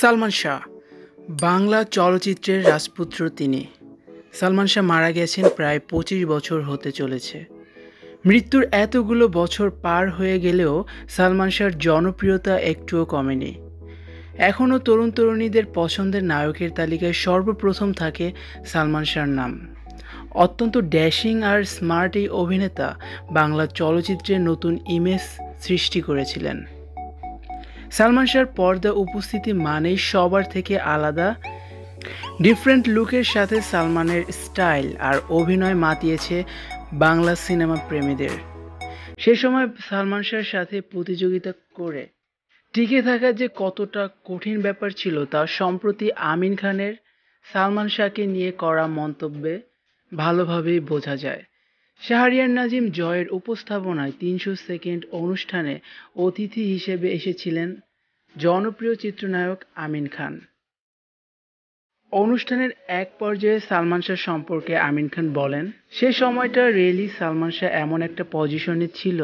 সালমান শাহ বাংলা চলচ্চিত্রের রাজপুত্র তিনি সালমান শাহ মারা গেছেন প্রায় পঁচিশ বছর হতে চলেছে মৃত্যুর এতগুলো বছর পার হয়ে গেলেও সালমান শাহর জনপ্রিয়তা একটুও কমেনি এখনও তরুণ তরুণীদের পছন্দের নায়কের তালিকায় সর্বপ্রথম থাকে সালমান শাহর নাম অত্যন্ত ড্যাশিং আর স্মার্ট এই অভিনেতা বাংলা চলচ্চিত্রে নতুন ইমেজ সৃষ্টি করেছিলেন সালমান শাহর পর্দা উপস্থিতি মানেই সবার থেকে আলাদা ডিফারেন্ট লুকের সাথে সালমানের স্টাইল আর অভিনয় মাতিয়েছে বাংলা সিনেমা প্রেমীদের সে সময় সালমান শাহর সাথে প্রতিযোগিতা করে টিকে থাকা যে কতটা কঠিন ব্যাপার ছিল তা সম্প্রতি আমিন খানের সালমান শাহকে নিয়ে করা মন্তব্যে ভালোভাবেই বোঝা যায় শাহরিয়ার নাজিম জয়ের উপস্থাপনায় তিনশো সেকেন্ড অনুষ্ঠানে অতিথি হিসেবে এসেছিলেন জনপ্রিয় চিত্রনায়ক আমিন খান অনুষ্ঠানের এক পর্যায়ে সালমান শাহ সম্পর্কে আমিন খান বলেন সে সময়টা রেলি সালমান শাহ এমন একটা পজিশনে ছিল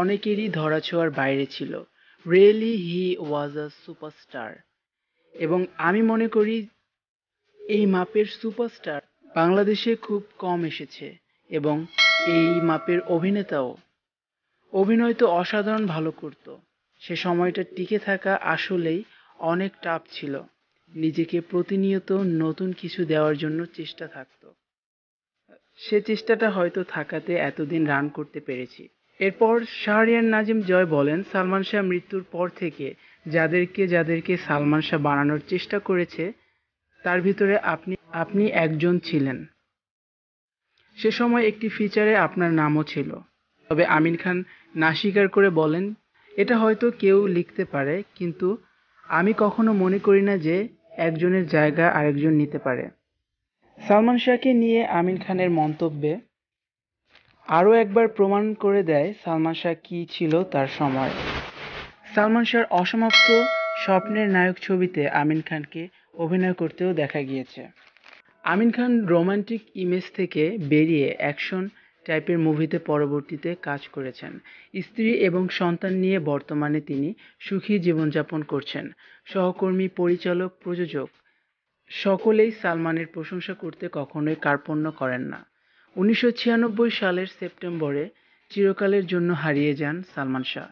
অনেকেরই ধরাছোয়ার বাইরে ছিল রেলি হি ওয়াজ আ সুপারস্টার এবং আমি মনে করি এই মাপের সুপারস্টার বাংলাদেশে খুব কম এসেছে এবং এই মাপের অভিনেতাও অভিনয় তো অসাধারণ ভালো করত সে সময়টা টিকে থাকা আসলেই অনেক টাফ ছিল নিজেকে প্রতিনিয়ত নতুন কিছু দেওয়ার জন্য চেষ্টা থাকত সে চেষ্টাটা হয়তো থাকাতে এতদিন রান করতে পেরেছি এরপর শাহরিয়ান নাজিম জয় বলেন সালমান শাহ মৃত্যুর পর থেকে যাদেরকে যাদেরকে সালমান শাহ বানানোর চেষ্টা করেছে তার ভিতরে আপনি আপনি একজন ছিলেন সে সময় একটি ফিচারে আপনার নামও ছিল তবে আমিন খান না স্বীকার করে বলেন এটা হয়তো কেউ লিখতে পারে কিন্তু আমি কখনো মনে করি না যে একজনের জায়গা আরেকজন নিতে পারে সালমান শাহকে নিয়ে আমিন খানের মন্তব্যে আরও একবার প্রমাণ করে দেয় সালমান শাহ কী ছিল তার সময় সালমান শাহর অসমাপ্ত স্বপ্নের নায়ক ছবিতে আমিন খানকে অভিনয় করতেও দেখা গিয়েছে আমিন খান রোমান্টিক ইমেজ থেকে বেরিয়ে অ্যাকশন টাইপের মুভিতে পরবর্তীতে কাজ করেছেন স্ত্রী এবং সন্তান নিয়ে বর্তমানে তিনি সুখী জীবনযাপন করছেন সহকর্মী পরিচালক প্রযোজক সকলেই সালমানের প্রশংসা করতে কখনোই কার্পণ্য করেন না উনিশশো সালের সেপ্টেম্বরে চিরকালের জন্য হারিয়ে যান সালমান শাহ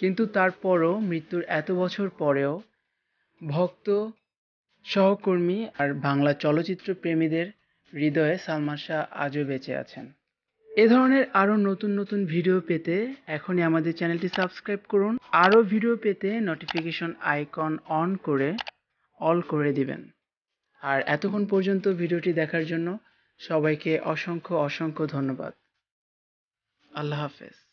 কিন্তু তারপরও মৃত্যুর এত বছর পরেও ভক্ত সহকর্মী আর বাংলা চলচ্চিত্র প্রেমীদের হৃদয়ে সালমান শাহ আজও বেঁচে আছেন এ ধরনের আরও নতুন নতুন ভিডিও পেতে এখনই আমাদের চ্যানেলটি সাবস্ক্রাইব করুন আরও ভিডিও পেতে নোটিফিকেশন আইকন অন করে অল করে দিবেন আর এতক্ষণ পর্যন্ত ভিডিওটি দেখার জন্য সবাইকে অসংখ্য অসংখ্য ধন্যবাদ আল্লাহ হাফেজ